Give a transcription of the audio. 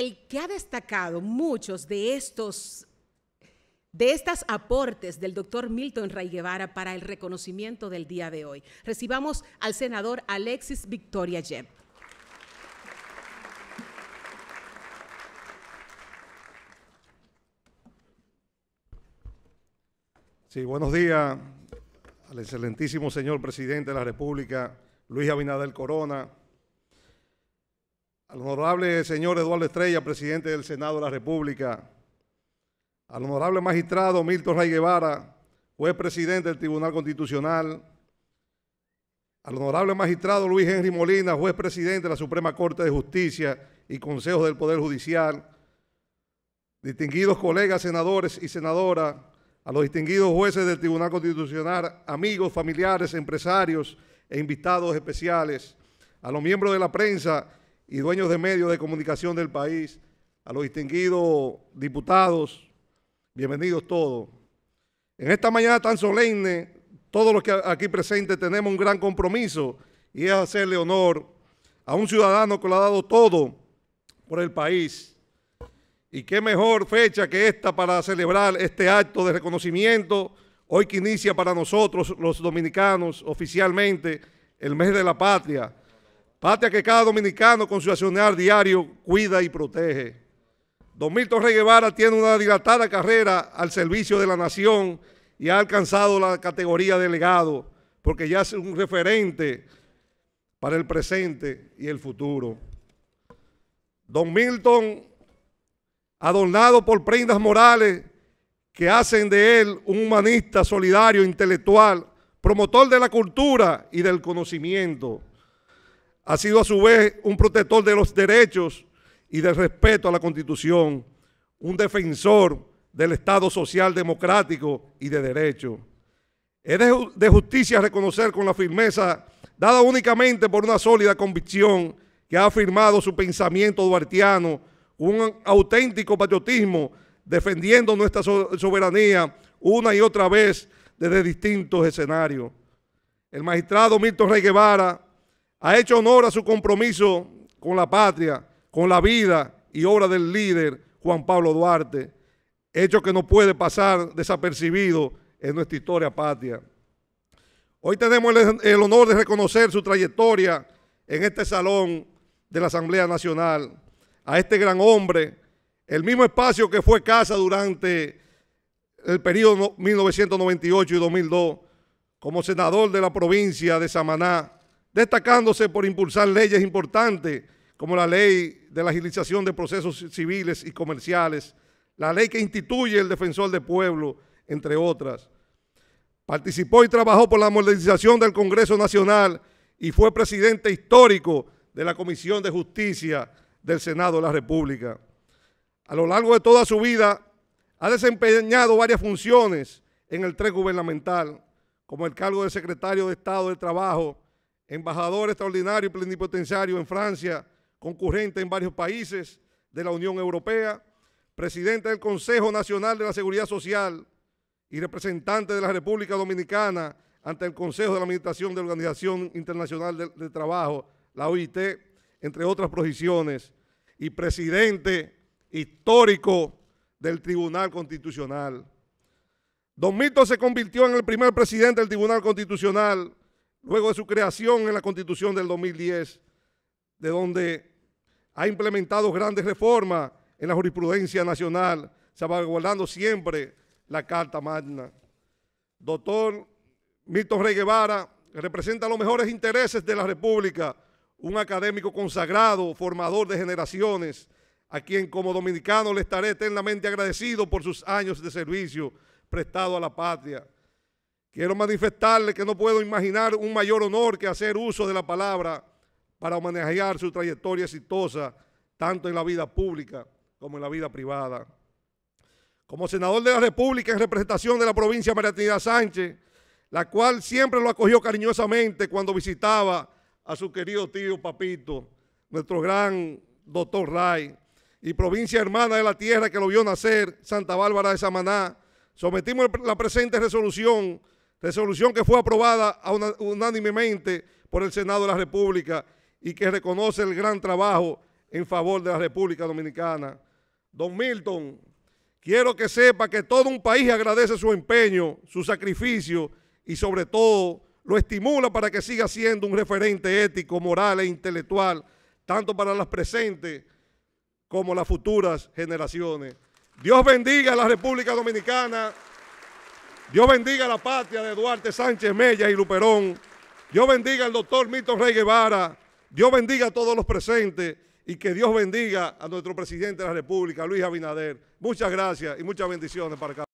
el que ha destacado muchos de estos de estos aportes del doctor Milton Ray Guevara para el reconocimiento del día de hoy. Recibamos al senador Alexis Victoria Jeb. Sí, buenos días al excelentísimo señor presidente de la República, Luis Abinader Corona, al honorable señor Eduardo Estrella, presidente del Senado de la República, al honorable magistrado Milton Ray Guevara, juez presidente del Tribunal Constitucional, al honorable magistrado Luis Henry Molina, juez presidente de la Suprema Corte de Justicia y Consejo del Poder Judicial, distinguidos colegas senadores y senadoras, a los distinguidos jueces del Tribunal Constitucional, amigos, familiares, empresarios e invitados especiales, a los miembros de la prensa y dueños de medios de comunicación del país, a los distinguidos diputados, bienvenidos todos. En esta mañana tan solemne, todos los que aquí presentes tenemos un gran compromiso y es hacerle honor a un ciudadano que lo ha dado todo por el país. Y qué mejor fecha que esta para celebrar este acto de reconocimiento, hoy que inicia para nosotros los dominicanos oficialmente el mes de la patria Patria que cada dominicano con su accionar diario cuida y protege. Don Milton Reguevara tiene una dilatada carrera al servicio de la nación y ha alcanzado la categoría de legado, porque ya es un referente para el presente y el futuro. Don Milton, adornado por prendas morales que hacen de él un humanista solidario, intelectual, promotor de la cultura y del conocimiento ha sido a su vez un protector de los derechos y del respeto a la Constitución, un defensor del Estado social democrático y de derecho. Es de justicia reconocer con la firmeza dada únicamente por una sólida convicción que ha afirmado su pensamiento duartiano, un auténtico patriotismo defendiendo nuestra soberanía una y otra vez desde distintos escenarios. El magistrado Milton Rey Guevara ha hecho honor a su compromiso con la patria, con la vida y obra del líder Juan Pablo Duarte, hecho que no puede pasar desapercibido en nuestra historia patria. Hoy tenemos el, el honor de reconocer su trayectoria en este salón de la Asamblea Nacional, a este gran hombre, el mismo espacio que fue casa durante el periodo 1998 y 2002, como senador de la provincia de Samaná, destacándose por impulsar leyes importantes como la ley de la agilización de procesos civiles y comerciales, la ley que instituye el defensor del pueblo, entre otras. Participó y trabajó por la modernización del Congreso Nacional y fue presidente histórico de la Comisión de Justicia del Senado de la República. A lo largo de toda su vida ha desempeñado varias funciones en el tren gubernamental, como el cargo de secretario de Estado de Trabajo, embajador extraordinario y plenipotenciario en Francia, concurrente en varios países de la Unión Europea, presidente del Consejo Nacional de la Seguridad Social y representante de la República Dominicana ante el Consejo de la Administración de la Organización Internacional del de Trabajo, la OIT, entre otras posiciones, y presidente histórico del Tribunal Constitucional. Don se convirtió en el primer presidente del Tribunal Constitucional luego de su creación en la Constitución del 2010, de donde ha implementado grandes reformas en la jurisprudencia nacional, salvaguardando siempre la Carta Magna. Doctor Mito Rey Guevara representa los mejores intereses de la República, un académico consagrado, formador de generaciones, a quien como dominicano le estaré eternamente agradecido por sus años de servicio prestado a la patria. Quiero manifestarle que no puedo imaginar un mayor honor que hacer uso de la palabra para homenajear su trayectoria exitosa, tanto en la vida pública como en la vida privada. Como senador de la República en representación de la provincia María Trinidad Sánchez, la cual siempre lo acogió cariñosamente cuando visitaba a su querido tío Papito, nuestro gran doctor Ray, y provincia hermana de la tierra que lo vio nacer, Santa Bárbara de Samaná, sometimos la presente resolución resolución que fue aprobada unánimemente por el Senado de la República y que reconoce el gran trabajo en favor de la República Dominicana. Don Milton, quiero que sepa que todo un país agradece su empeño, su sacrificio y sobre todo lo estimula para que siga siendo un referente ético, moral e intelectual, tanto para las presentes como las futuras generaciones. Dios bendiga a la República Dominicana. Dios bendiga la patria de Duarte Sánchez Mella y Luperón. Dios bendiga al doctor Milton Rey Guevara. Dios bendiga a todos los presentes y que Dios bendiga a nuestro presidente de la República, Luis Abinader. Muchas gracias y muchas bendiciones para cada